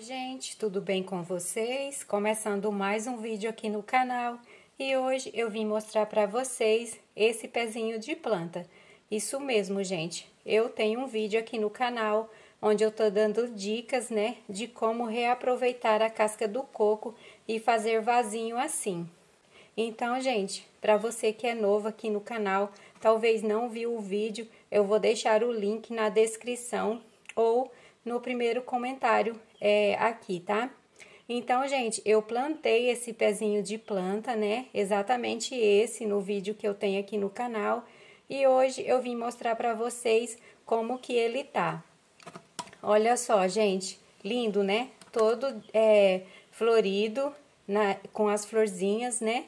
Oi gente, tudo bem com vocês? Começando mais um vídeo aqui no canal e hoje eu vim mostrar para vocês esse pezinho de planta. Isso mesmo gente, eu tenho um vídeo aqui no canal onde eu tô dando dicas né, de como reaproveitar a casca do coco e fazer vasinho assim. Então gente, para você que é novo aqui no canal, talvez não viu o vídeo, eu vou deixar o link na descrição ou no primeiro comentário é, aqui, tá? Então, gente, eu plantei esse pezinho de planta, né? Exatamente esse no vídeo que eu tenho aqui no canal. E hoje eu vim mostrar para vocês como que ele tá. Olha só, gente, lindo, né? Todo é, florido, na, com as florzinhas, né?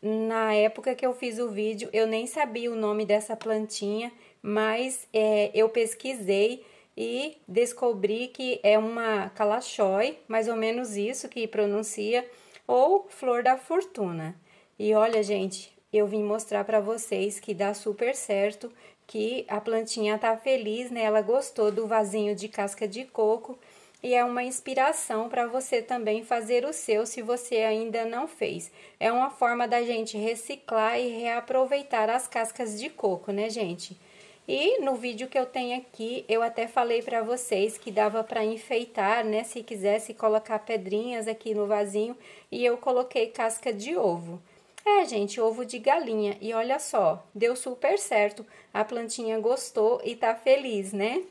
Na época que eu fiz o vídeo, eu nem sabia o nome dessa plantinha, mas é, eu pesquisei e descobri que é uma calachói, mais ou menos isso que pronuncia, ou flor da fortuna. E olha, gente, eu vim mostrar para vocês que dá super certo, que a plantinha tá feliz, né? Ela gostou do vasinho de casca de coco e é uma inspiração para você também fazer o seu se você ainda não fez. É uma forma da gente reciclar e reaproveitar as cascas de coco, né, gente? E no vídeo que eu tenho aqui, eu até falei para vocês que dava para enfeitar, né? Se quisesse colocar pedrinhas aqui no vasinho, e eu coloquei casca de ovo. É, gente, ovo de galinha. E olha só, deu super certo. A plantinha gostou e tá feliz, né?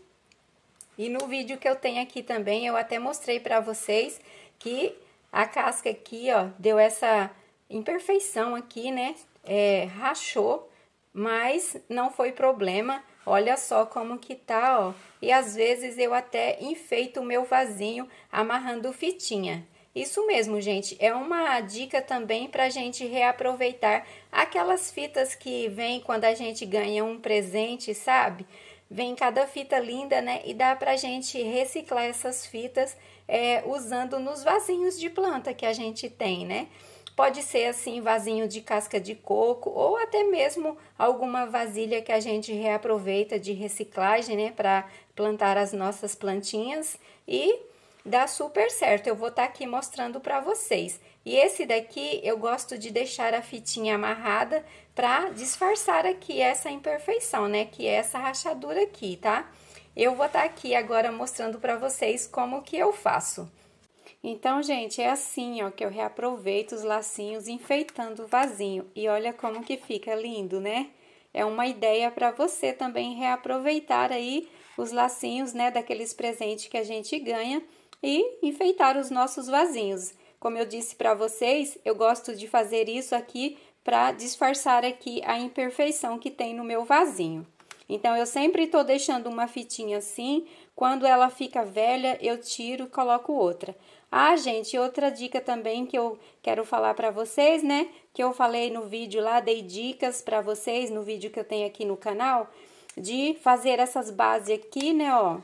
E no vídeo que eu tenho aqui também, eu até mostrei para vocês que a casca aqui, ó, deu essa imperfeição aqui, né? É, rachou mas não foi problema. Olha só como que tá, ó. E às vezes eu até enfeito o meu vasinho amarrando fitinha. Isso mesmo, gente. É uma dica também para a gente reaproveitar aquelas fitas que vem quando a gente ganha um presente, sabe? Vem cada fita linda, né? E dá para a gente reciclar essas fitas é, usando nos vasinhos de planta que a gente tem, né? Pode ser assim vasinho de casca de coco ou até mesmo alguma vasilha que a gente reaproveita de reciclagem, né, para plantar as nossas plantinhas e dá super certo. Eu vou estar tá aqui mostrando para vocês. E esse daqui eu gosto de deixar a fitinha amarrada para disfarçar aqui essa imperfeição, né, que é essa rachadura aqui, tá? Eu vou estar tá aqui agora mostrando para vocês como que eu faço. Então, gente, é assim, ó, que eu reaproveito os lacinhos enfeitando o vasinho. E olha como que fica lindo, né? É uma ideia para você também reaproveitar aí os lacinhos, né, daqueles presentes que a gente ganha e enfeitar os nossos vasinhos. Como eu disse para vocês, eu gosto de fazer isso aqui para disfarçar aqui a imperfeição que tem no meu vasinho. Então, eu sempre estou deixando uma fitinha assim quando ela fica velha, eu tiro e coloco outra. Ah, gente, outra dica também que eu quero falar para vocês, né? Que eu falei no vídeo lá, dei dicas para vocês no vídeo que eu tenho aqui no canal de fazer essas bases aqui, né, ó,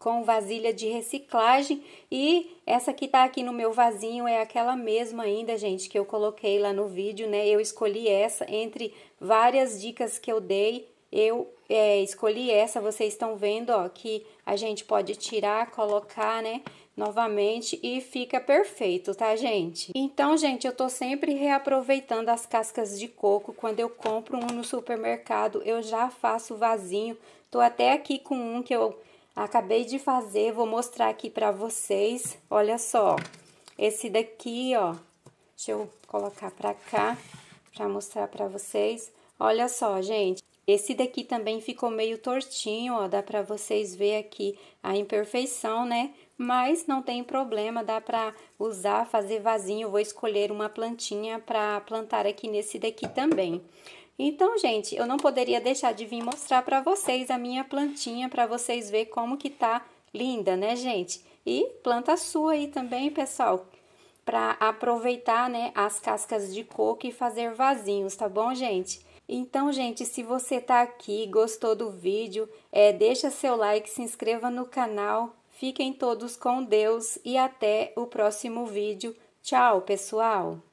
com vasilha de reciclagem e essa que tá aqui no meu vasinho é aquela mesma ainda, gente, que eu coloquei lá no vídeo, né? Eu escolhi essa entre várias dicas que eu dei eu é, escolhi essa, vocês estão vendo, ó, que a gente pode tirar, colocar, né, novamente e fica perfeito, tá, gente? Então, gente, eu tô sempre reaproveitando as cascas de coco. Quando eu compro um no supermercado, eu já faço vasinho. Tô até aqui com um que eu acabei de fazer, vou mostrar aqui pra vocês. Olha só, esse daqui, ó, deixa eu colocar pra cá pra mostrar pra vocês. Olha só, gente, esse daqui também ficou meio tortinho, ó, dá para vocês ver aqui a imperfeição, né? Mas não tem problema, dá para usar, fazer vasinho. vou escolher uma plantinha para plantar aqui nesse daqui também. Então, gente, eu não poderia deixar de vir mostrar para vocês a minha plantinha, para vocês ver como que tá linda, né, gente? E planta sua aí também, pessoal para aproveitar né, as cascas de coco e fazer vasinhos, tá bom, gente? Então, gente, se você está aqui, gostou do vídeo, é, deixa seu like, se inscreva no canal. Fiquem todos com Deus e até o próximo vídeo. Tchau, pessoal!